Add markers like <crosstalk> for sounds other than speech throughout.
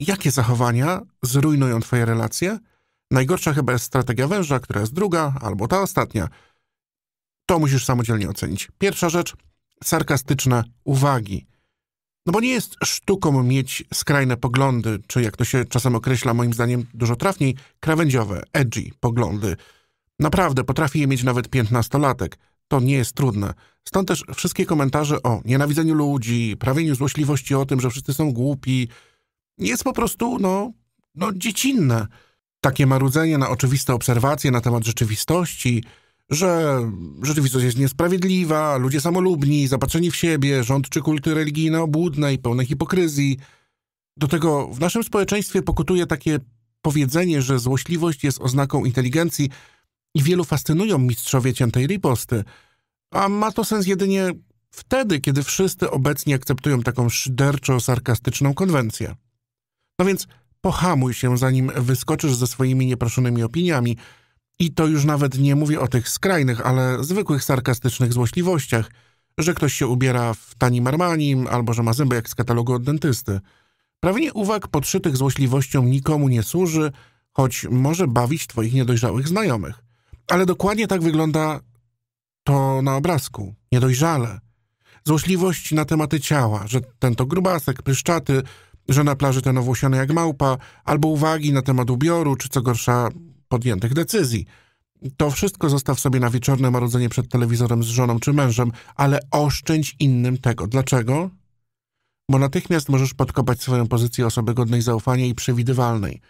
jakie zachowania zrujnują twoje relacje. Najgorsza chyba jest strategia węża, która jest druga, albo ta ostatnia. To musisz samodzielnie ocenić. Pierwsza rzecz, sarkastyczne uwagi. No bo nie jest sztuką mieć skrajne poglądy, czy jak to się czasem określa, moim zdaniem dużo trafniej, krawędziowe, edgy poglądy. Naprawdę, potrafi je mieć nawet piętnastolatek. To nie jest trudne. Stąd też wszystkie komentarze o nienawidzeniu ludzi, prawieniu złośliwości o tym, że wszyscy są głupi, jest po prostu, no, no dziecinne. Takie marudzenie na oczywiste obserwacje na temat rzeczywistości, że rzeczywistość jest niesprawiedliwa, ludzie samolubni, zapatrzeni w siebie, rząd czy kulty religijne obłudne i pełne hipokryzji. Do tego w naszym społeczeństwie pokutuje takie powiedzenie, że złośliwość jest oznaką inteligencji i wielu fascynują mistrzowie ciętej riposty, a ma to sens jedynie wtedy, kiedy wszyscy obecni akceptują taką szyderczo-sarkastyczną konwencję. No więc pohamuj się, zanim wyskoczysz ze swoimi nieproszonymi opiniami. I to już nawet nie mówię o tych skrajnych, ale zwykłych sarkastycznych złośliwościach, że ktoś się ubiera w tanim Armanim albo że ma zęby jak z katalogu od dentysty. Prawie uwag podszytych złośliwością nikomu nie służy, choć może bawić twoich niedojrzałych znajomych. Ale dokładnie tak wygląda to na obrazku. Niedojrzale. Złośliwość na tematy ciała, że ten to grubasek, pyszczaty, że na plaży ten owłosiony jak małpa, albo uwagi na temat ubioru, czy co gorsza, podjętych decyzji. To wszystko zostaw sobie na wieczorne marudzenie przed telewizorem z żoną czy mężem, ale oszczędź innym tego. Dlaczego? Bo natychmiast możesz podkopać swoją pozycję osoby godnej zaufania i przewidywalnej.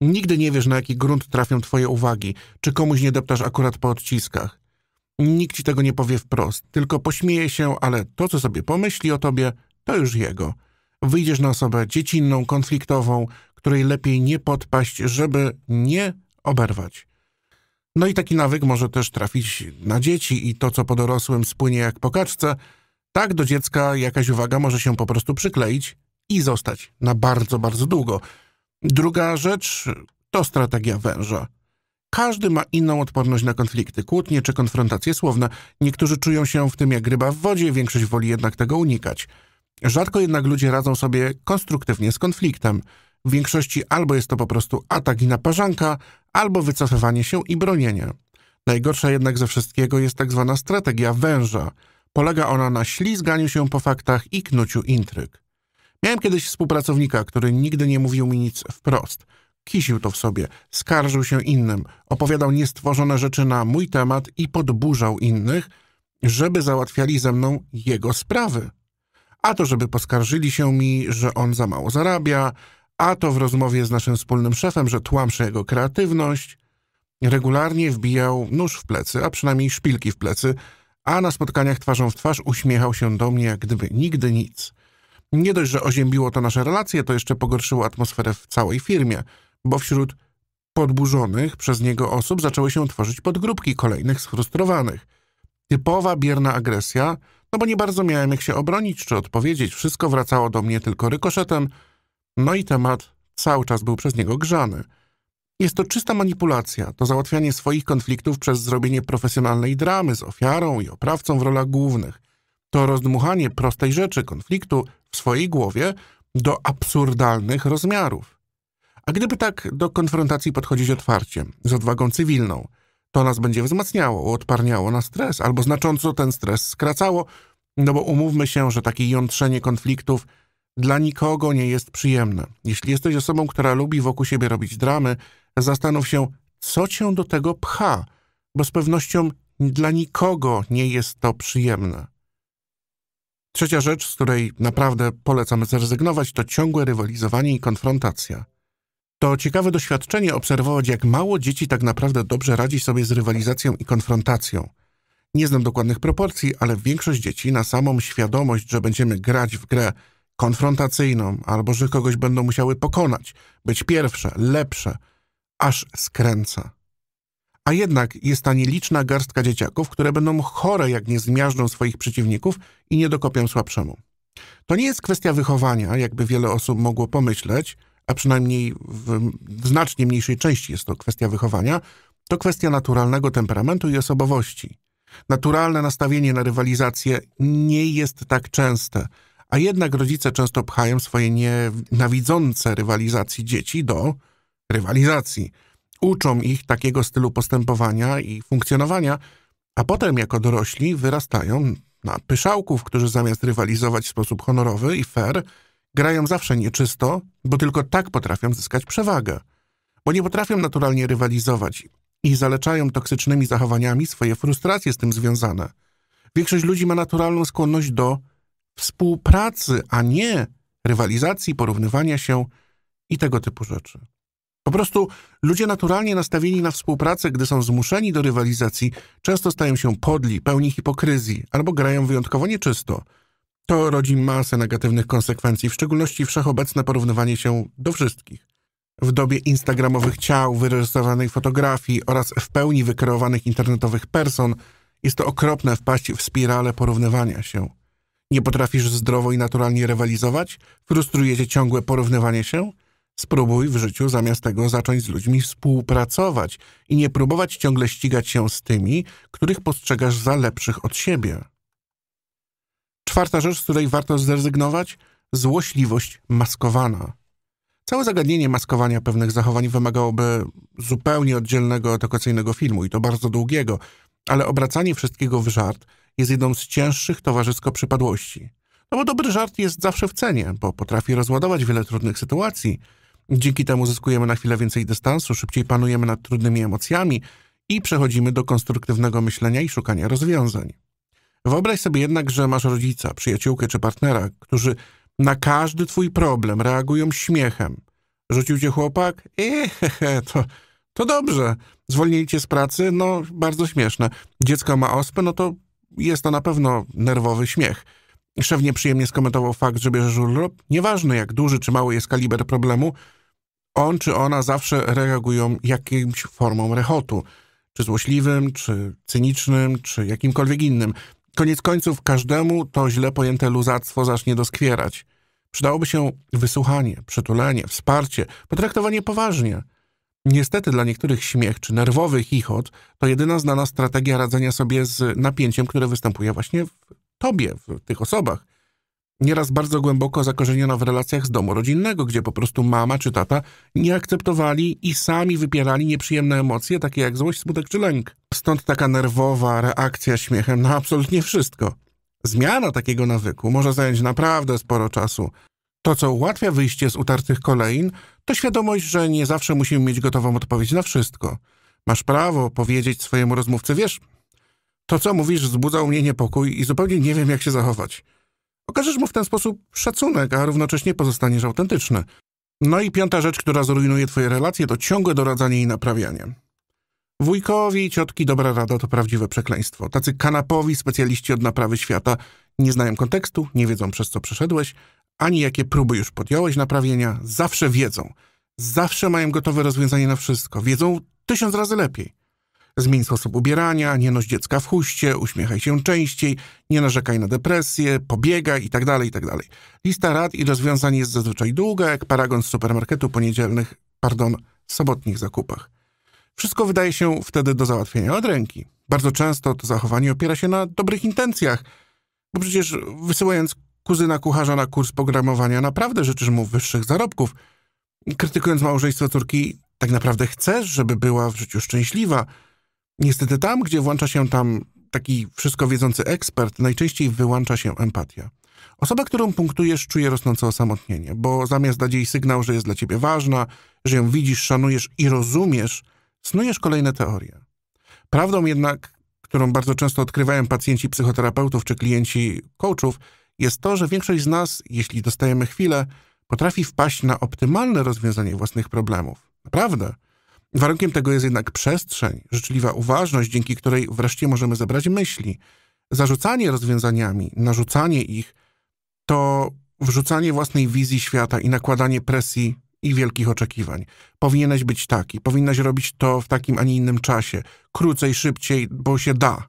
Nigdy nie wiesz, na jaki grunt trafią twoje uwagi, czy komuś nie deptasz akurat po odciskach. Nikt ci tego nie powie wprost, tylko pośmieje się, ale to, co sobie pomyśli o tobie, to już jego – wyjdziesz na osobę dziecinną, konfliktową, której lepiej nie podpaść, żeby nie oberwać. No i taki nawyk może też trafić na dzieci i to, co po dorosłym spłynie jak po kaczce, tak do dziecka jakaś uwaga może się po prostu przykleić i zostać na bardzo, bardzo długo. Druga rzecz to strategia węża. Każdy ma inną odporność na konflikty, kłótnie czy konfrontacje słowne. Niektórzy czują się w tym jak ryba w wodzie, większość woli jednak tego unikać. Rzadko jednak ludzie radzą sobie konstruktywnie z konfliktem. W większości albo jest to po prostu atak i naparzanka, albo wycofywanie się i bronienie. Najgorsza jednak ze wszystkiego jest tak zwana strategia węża. Polega ona na ślizganiu się po faktach i knuciu intryg. Miałem kiedyś współpracownika, który nigdy nie mówił mi nic wprost. Kisił to w sobie, skarżył się innym, opowiadał niestworzone rzeczy na mój temat i podburzał innych, żeby załatwiali ze mną jego sprawy a to, żeby poskarżyli się mi, że on za mało zarabia, a to w rozmowie z naszym wspólnym szefem, że tłamszę jego kreatywność. Regularnie wbijał nóż w plecy, a przynajmniej szpilki w plecy, a na spotkaniach twarzą w twarz uśmiechał się do mnie, jak gdyby nigdy nic. Nie dość, że oziębiło to nasze relacje, to jeszcze pogorszyło atmosferę w całej firmie, bo wśród podburzonych przez niego osób zaczęły się tworzyć podgrupki kolejnych sfrustrowanych. Typowa bierna agresja – no bo nie bardzo miałem jak się obronić czy odpowiedzieć. Wszystko wracało do mnie tylko rykoszetem, no i temat cały czas był przez niego grzany. Jest to czysta manipulacja, to załatwianie swoich konfliktów przez zrobienie profesjonalnej dramy z ofiarą i oprawcą w rolach głównych. To rozdmuchanie prostej rzeczy, konfliktu w swojej głowie do absurdalnych rozmiarów. A gdyby tak do konfrontacji podchodzić otwarcie, z odwagą cywilną, to nas będzie wzmacniało, odparniało na stres, albo znacząco ten stres skracało, no bo umówmy się, że takie jątrzenie konfliktów dla nikogo nie jest przyjemne. Jeśli jesteś osobą, która lubi wokół siebie robić dramy, zastanów się, co cię do tego pcha, bo z pewnością dla nikogo nie jest to przyjemne. Trzecia rzecz, z której naprawdę polecamy zrezygnować, to ciągłe rywalizowanie i konfrontacja. To ciekawe doświadczenie obserwować, jak mało dzieci tak naprawdę dobrze radzi sobie z rywalizacją i konfrontacją. Nie znam dokładnych proporcji, ale większość dzieci na samą świadomość, że będziemy grać w grę konfrontacyjną albo że kogoś będą musiały pokonać, być pierwsze, lepsze, aż skręca. A jednak jest ta nieliczna garstka dzieciaków, które będą chore, jak nie zmiażdżą swoich przeciwników i nie dokopią słabszemu. To nie jest kwestia wychowania, jakby wiele osób mogło pomyśleć – a przynajmniej w znacznie mniejszej części jest to kwestia wychowania, to kwestia naturalnego temperamentu i osobowości. Naturalne nastawienie na rywalizację nie jest tak częste, a jednak rodzice często pchają swoje nienawidzące rywalizacji dzieci do rywalizacji. Uczą ich takiego stylu postępowania i funkcjonowania, a potem jako dorośli wyrastają na pyszałków, którzy zamiast rywalizować w sposób honorowy i fair, Grają zawsze nieczysto, bo tylko tak potrafią zyskać przewagę. Bo nie potrafią naturalnie rywalizować i zaleczają toksycznymi zachowaniami swoje frustracje z tym związane. Większość ludzi ma naturalną skłonność do współpracy, a nie rywalizacji, porównywania się i tego typu rzeczy. Po prostu ludzie naturalnie nastawieni na współpracę, gdy są zmuszeni do rywalizacji, często stają się podli, pełni hipokryzji albo grają wyjątkowo nieczysto – to rodzi masę negatywnych konsekwencji, w szczególności wszechobecne porównywanie się do wszystkich. W dobie instagramowych ciał, wyreżyserowanej fotografii oraz w pełni wykreowanych internetowych person jest to okropne wpaść w spirale porównywania się. Nie potrafisz zdrowo i naturalnie rywalizować? Frustrujecie ciągłe porównywanie się? Spróbuj w życiu zamiast tego zacząć z ludźmi współpracować i nie próbować ciągle ścigać się z tymi, których postrzegasz za lepszych od siebie. Czwarta rzecz, z której warto zrezygnować, złośliwość maskowana. Całe zagadnienie maskowania pewnych zachowań wymagałoby zupełnie oddzielnego edukacyjnego filmu i to bardzo długiego, ale obracanie wszystkiego w żart jest jedną z cięższych towarzysko przypadłości. No bo dobry żart jest zawsze w cenie, bo potrafi rozładować wiele trudnych sytuacji. Dzięki temu zyskujemy na chwilę więcej dystansu, szybciej panujemy nad trudnymi emocjami i przechodzimy do konstruktywnego myślenia i szukania rozwiązań. Wyobraź sobie jednak, że masz rodzica, przyjaciółkę czy partnera, którzy na każdy twój problem reagują śmiechem. Rzucił cię chłopak? Ehehe, to, to dobrze. Zwolnili cię z pracy? No, bardzo śmieszne. Dziecko ma ospę? No to jest to na pewno nerwowy śmiech. Szef nieprzyjemnie skomentował fakt, że bierzesz urlop. Nieważne, jak duży czy mały jest kaliber problemu, on czy ona zawsze reagują jakimś formą rechotu. Czy złośliwym, czy cynicznym, czy jakimkolwiek innym. Koniec końców każdemu to źle pojęte luzactwo zacznie doskwierać. Przydałoby się wysłuchanie, przytulenie, wsparcie, potraktowanie poważnie. Niestety dla niektórych śmiech czy nerwowy chichot to jedyna znana strategia radzenia sobie z napięciem, które występuje właśnie w tobie, w tych osobach. Nieraz bardzo głęboko zakorzeniona w relacjach z domu rodzinnego, gdzie po prostu mama czy tata nie akceptowali i sami wypierali nieprzyjemne emocje, takie jak złość, smutek czy lęk. Stąd taka nerwowa reakcja śmiechem na absolutnie wszystko. Zmiana takiego nawyku może zająć naprawdę sporo czasu. To, co ułatwia wyjście z utartych kolein, to świadomość, że nie zawsze musimy mieć gotową odpowiedź na wszystko. Masz prawo powiedzieć swojemu rozmówcy, wiesz, to co mówisz wzbudza u mnie niepokój i zupełnie nie wiem, jak się zachować. Okażesz mu w ten sposób szacunek, a równocześnie pozostaniesz autentyczny. No i piąta rzecz, która zrujnuje twoje relacje, to ciągłe doradzanie i naprawianie. Wujkowi i ciotki dobra rada to prawdziwe przekleństwo. Tacy kanapowi specjaliści od naprawy świata nie znają kontekstu, nie wiedzą przez co przeszedłeś, ani jakie próby już podjąłeś naprawienia, zawsze wiedzą. Zawsze mają gotowe rozwiązanie na wszystko. Wiedzą tysiąc razy lepiej. Zmień sposób ubierania, nie noś dziecka w huście, uśmiechaj się częściej, nie narzekaj na depresję, pobiegaj itd., tak itd. Tak Lista rad i rozwiązań jest zazwyczaj długa, jak paragon z supermarketu poniedzielnych, pardon, sobotnich zakupach. Wszystko wydaje się wtedy do załatwienia od ręki. Bardzo często to zachowanie opiera się na dobrych intencjach, bo przecież wysyłając kuzyna kucharza na kurs programowania naprawdę życzysz mu wyższych zarobków. Krytykując małżeństwo córki, tak naprawdę chcesz, żeby była w życiu szczęśliwa. Niestety tam, gdzie włącza się tam taki wszystko wiedzący ekspert, najczęściej wyłącza się empatia. Osoba, którą punktujesz, czuje rosnące osamotnienie, bo zamiast dać jej sygnał, że jest dla ciebie ważna, że ją widzisz, szanujesz i rozumiesz – snujesz kolejne teorie. Prawdą jednak, którą bardzo często odkrywają pacjenci psychoterapeutów czy klienci coachów, jest to, że większość z nas, jeśli dostajemy chwilę, potrafi wpaść na optymalne rozwiązanie własnych problemów. Naprawdę. Warunkiem tego jest jednak przestrzeń, życzliwa uważność, dzięki której wreszcie możemy zebrać myśli. Zarzucanie rozwiązaniami, narzucanie ich, to wrzucanie własnej wizji świata i nakładanie presji i wielkich oczekiwań. Powinieneś być taki, powinnaś robić to w takim, a nie innym czasie, krócej, szybciej, bo się da.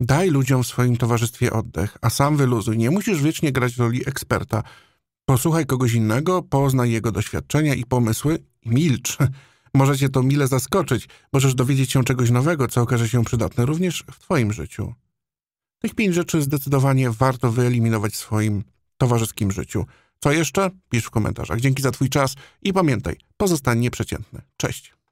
Daj ludziom w swoim towarzystwie oddech, a sam wyluzuj. Nie musisz wiecznie grać roli eksperta. Posłuchaj kogoś innego, poznaj jego doświadczenia i pomysły i milcz. <laughs> Możecie to mile zaskoczyć, możesz dowiedzieć się czegoś nowego, co okaże się przydatne również w twoim życiu. Tych pięć rzeczy zdecydowanie warto wyeliminować w swoim towarzyskim życiu – co jeszcze? Pisz w komentarzach. Dzięki za Twój czas i pamiętaj, pozostań nieprzeciętny. Cześć!